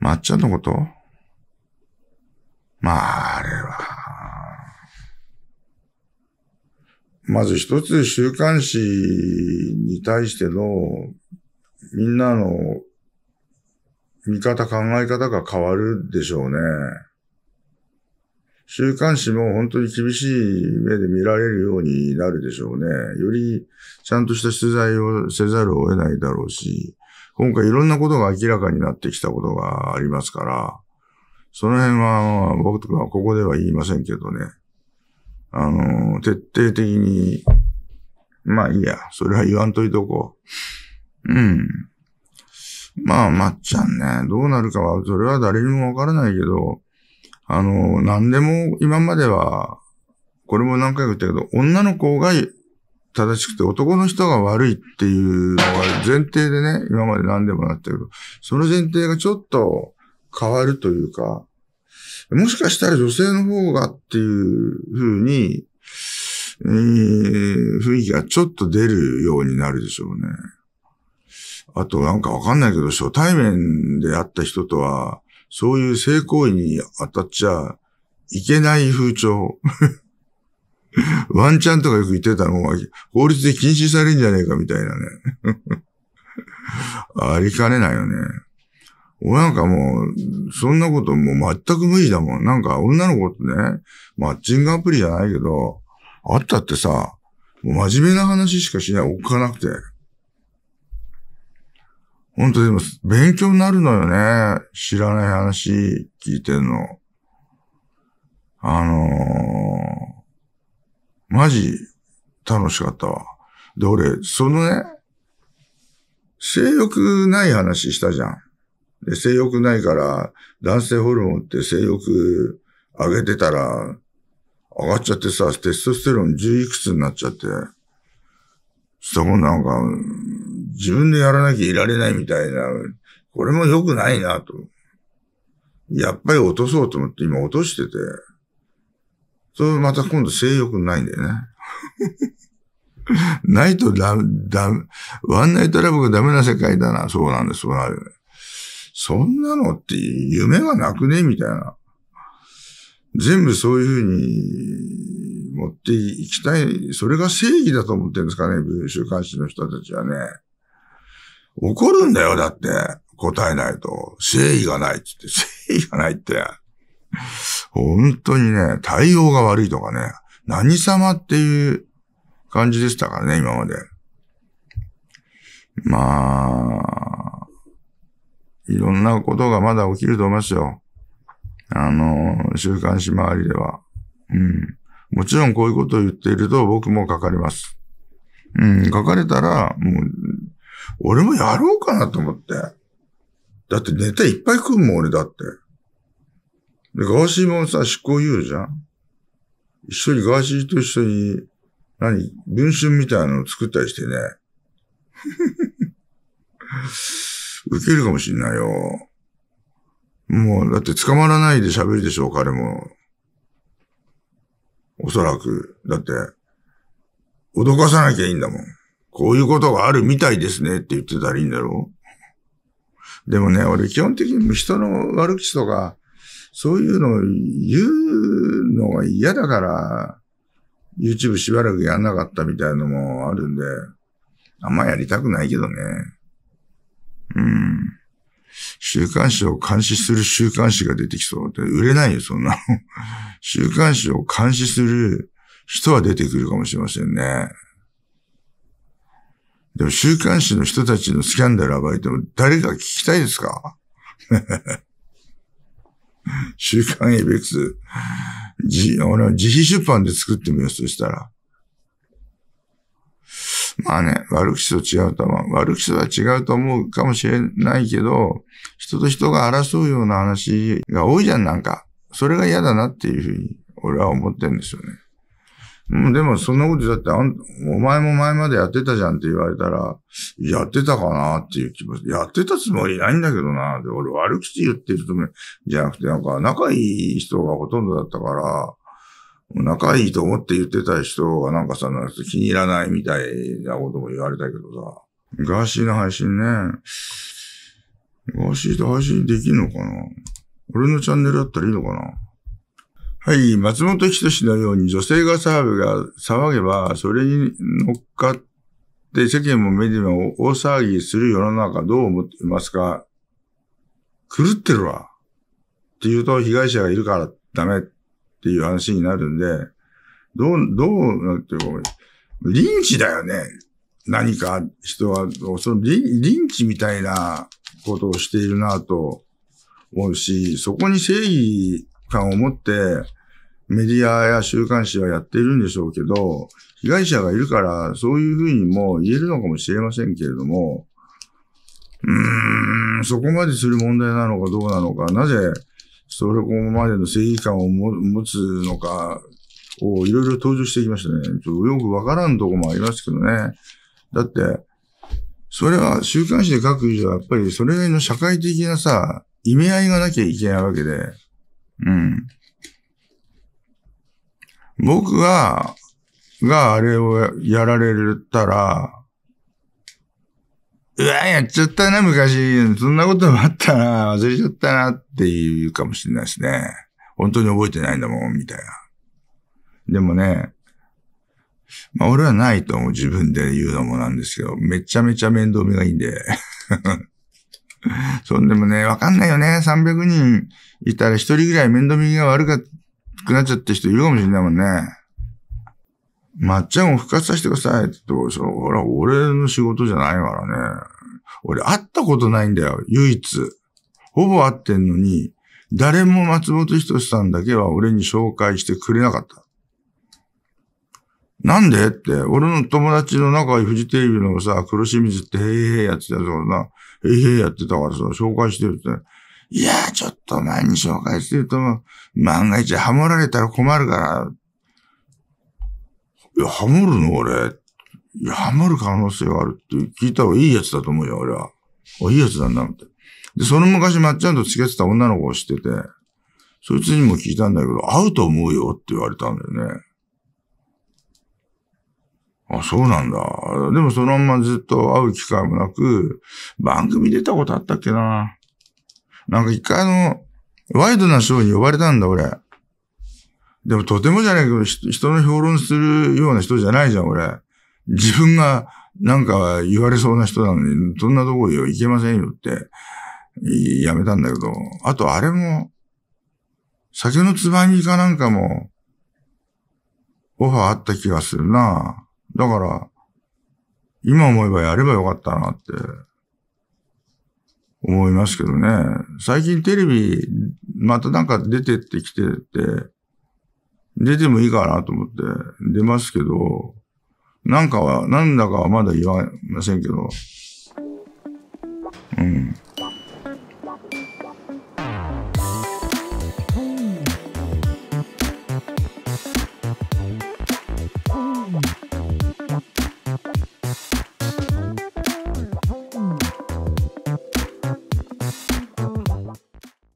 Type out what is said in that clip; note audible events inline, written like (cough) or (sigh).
まっちゃんのことまあ、あれは。まず一つ週刊誌に対してのみんなの見方考え方が変わるでしょうね。週刊誌も本当に厳しい目で見られるようになるでしょうね。よりちゃんとした取材をせざるを得ないだろうし。今回いろんなことが明らかになってきたことがありますから、その辺は、僕とかここでは言いませんけどね。あの、徹底的に、まあいいや、それは言わんといておこう。うん。まあ、まっちゃんね、どうなるかは、それは誰にもわからないけど、あの、何でも今までは、これも何回か言ったけど、女の子が正しくて、男の人が悪いっていうのが前提でね、今まで何でもなったけど、その前提がちょっと変わるというか、もしかしたら女性の方がっていうふうに、えー、雰囲気がちょっと出るようになるでしょうね。あとなんかわかんないけど、初対面で会った人とは、そういう性行為に当たっちゃいけない風潮 (laughs) ワンチャンとかよく言ってたのは、法律で禁止されるんじゃねえかみたいなね。(laughs) ありかねないよね。俺なんかもう、そんなこともう全く無理だもん。なんか女の子ってね、マッチングアプリじゃないけど、あったってさ、もう真面目な話しかしない、おっかなくて。本当でも、勉強になるのよね。知らない話聞いてんの。あのーマジ楽しかったわ。で、俺、そのね、性欲ない話したじゃん。で、性欲ないから、男性ホルモンって性欲上げてたら、上がっちゃってさ、テストステロン10いくつになっちゃって、そこなんか、自分でやらなきゃいられないみたいな、これも良くないなと。やっぱり落とそうと思って今落としてて、それまた今度性欲ないんだよね。(laughs) ないとダメ、ダメ、ワンナイトラブがダメな世界だな。そうなんです。そうなるね。そんなのって夢がなくねみたいな。全部そういうふうに持っていきたい。それが正義だと思ってるんですかね週刊誌の人たちはね。怒るんだよ、だって。答えないと。正義がないって言って、正義がないって。(laughs) 本当にね、対応が悪いとかね、何様っていう感じでしたからね、今まで。まあ、いろんなことがまだ起きると思いますよ。あの、週刊誌周りでは。うん。もちろんこういうことを言っていると僕も書かれます。うん、書かれたら、もう、俺もやろうかなと思って。だってネタいっぱい食うもん、俺だって。で、ガーシーもさ、執行猶予じゃん一緒に、ガーシーと一緒に、何文春みたいなのを作ったりしてね。受 (laughs) けるかもしんないよ。もう、だって捕まらないで喋るでしょう、彼も。おそらく。だって、脅かさなきゃいいんだもん。こういうことがあるみたいですねって言ってたらいいんだろうでもね、俺基本的に人の悪口とか、そういうのを言うのが嫌だから、YouTube しばらくやんなかったみたいのもあるんで、あんまやりたくないけどね。うん。週刊誌を監視する週刊誌が出てきそうって売れないよ、そんなの。週刊誌を監視する人は出てくるかもしれませんね。でも週刊誌の人たちのスキャンダル暴いても誰が聞きたいですか週刊エ別。ベックス、自、俺は自費出版で作ってみようとしたら。まあね、悪口と違うとは、悪口とは違うと思うかもしれないけど、人と人が争うような話が多いじゃん、なんか。それが嫌だなっていうふうに、俺は思ってるんですよね。うん、でもそんなことだってあん、お前も前までやってたじゃんって言われたら、やってたかなっていう気持ち。やってたつもりないんだけどな。で、俺悪口言ってるとじゃなくて、なんか仲いい人がほとんどだったから、仲いいと思って言ってた人がなんかさ、なんか気に入らないみたいなことも言われたけどさ。ガーシーの配信ね。ガーシーと配信できんのかな俺のチャンネルだったらいいのかなはい、松本人志のように女性が騒が騒げば、それに乗っかって世間もメディアも大騒ぎする世の中どう思っていますか狂ってるわ。って言うと被害者がいるからダメっていう話になるんで、どう、どうなってか。リンチだよね。何か人は、そのリリンチみたいなことをしているなと思うし、そこに正義感を持って、メディアや週刊誌はやっているんでしょうけど、被害者がいるから、そういうふうにも言えるのかもしれませんけれども、うーん、そこまでする問題なのかどうなのか、なぜ、それこまでの正義感を持つのか、をいろいろ登場してきましたね。ちょっとよくわからんとこもありますけどね。だって、それは週刊誌で書く以上やっぱりそれなりの社会的なさ、意味合いがなきゃいけないわけで、うん。僕が、があれをやられたら、うわ、やっちゃったな、昔。そんなこともあったな、忘れちゃったなっていうかもしれないですね。本当に覚えてないんだもん、みたいな。でもね、まあ俺はないと思う、自分で言うのもなんですけど、めちゃめちゃ面倒見がいいんで (laughs) そんでもね、わかんないよね。300人いたら1人ぐらい面倒見が悪くなっちゃって人いるかもしれないもんね。まっちゃんを復活させてくださいって言って、ほら、俺の仕事じゃないからね。俺会ったことないんだよ、唯一。ほぼ会ってんのに、誰も松本人志さんだけは俺に紹介してくれなかった。なんでって、俺の友達の仲いいフジテレビのさ、苦しみずってへいへいやってたからな、へいへいやってたからさ、紹介してるって。いやー、ちょっと前に紹介してると、万が一ハモられたら困るから、いや、ハモるの俺。いや、ハモる可能性があるって聞いた方がいいやつだと思うよ、俺は。あ、いいやつなんだって。で、その昔、まっちゃんと付き合ってた女の子を知ってて、そいつにも聞いたんだけど、会うと思うよって言われたんだよね。あ、そうなんだ。でもそのままずっと会う機会もなく、番組出たことあったっけな。なんか一回あの、ワイドなショーに呼ばれたんだ、俺。でもとてもじゃないけど、人の評論するような人じゃないじゃん、俺。自分がなんか言われそうな人なのに、そんなとこよ、行けませんよって、やめたんだけど。あと、あれも、酒のつばにかなんかも、オファーあった気がするなだから、今思えばやればよかったなって、思いますけどね。最近テレビ、またなんか出てってきてて、出てもいいかなと思って出ますけど、なんかは、なんだかはまだ言わませんけど、うん。